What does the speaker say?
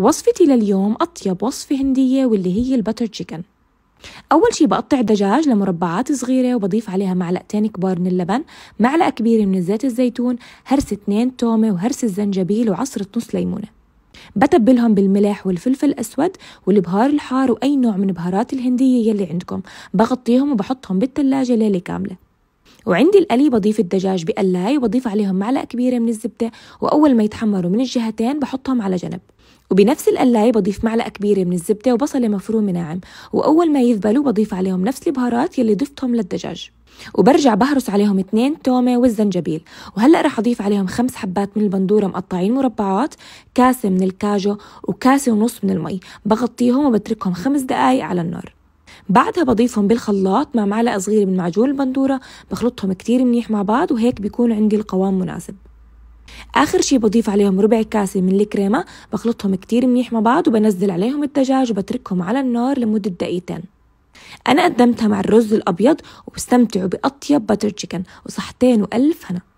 وصفتي لليوم أطيب وصفة هندية واللي هي البتر تشيكن أول شي بقطع الدجاج لمربعات صغيرة وبضيف عليها معلقتين كبار من اللبن معلقة كبيرة من زيت الزيتون هرس اثنين تومة وهرس الزنجبيل وعصرة نص ليمونة بتبلهم بالملح والفلفل الأسود والبهار الحار وأي نوع من بهارات الهندية يلي عندكم بغطيهم وبحطهم بالتلاجة ليلة كاملة وعندي القلي بضيف الدجاج بقلاي وبضيف عليهم معلقة كبيرة من الزبدة وأول ما يتحمروا من الجهتين بحطهم على جنب وبنفس القلاية بضيف معلقة كبيرة من الزبدة وبصلة مفرومة ناعم وأول ما يذبلوا بضيف عليهم نفس البهارات يلي ضفتهم للدجاج وبرجع بهرس عليهم اتنين تومة والزنجبيل وهلأ رح أضيف عليهم خمس حبات من البندورة مقطعين مربعات كاسة من الكاجو وكاسة ونص من المي بغطيهم وبتركهم خمس دقايق على النار بعدها بضيفهم بالخلاط مع معلقة صغيرة من معجون البندورة بخلطهم كتير منيح مع بعض وهيك بيكون عندي القوام مناسب اخر شي بضيف عليهم ربع كاسه من الكريمه بخلطهم كتير منيح مع بعض وبنزل عليهم الدجاج وبتركهم على النار لمده دقيقتين انا قدمتها مع الرز الابيض وبستمتعوا باطيب باتر تشيكن وصحتين والف هنا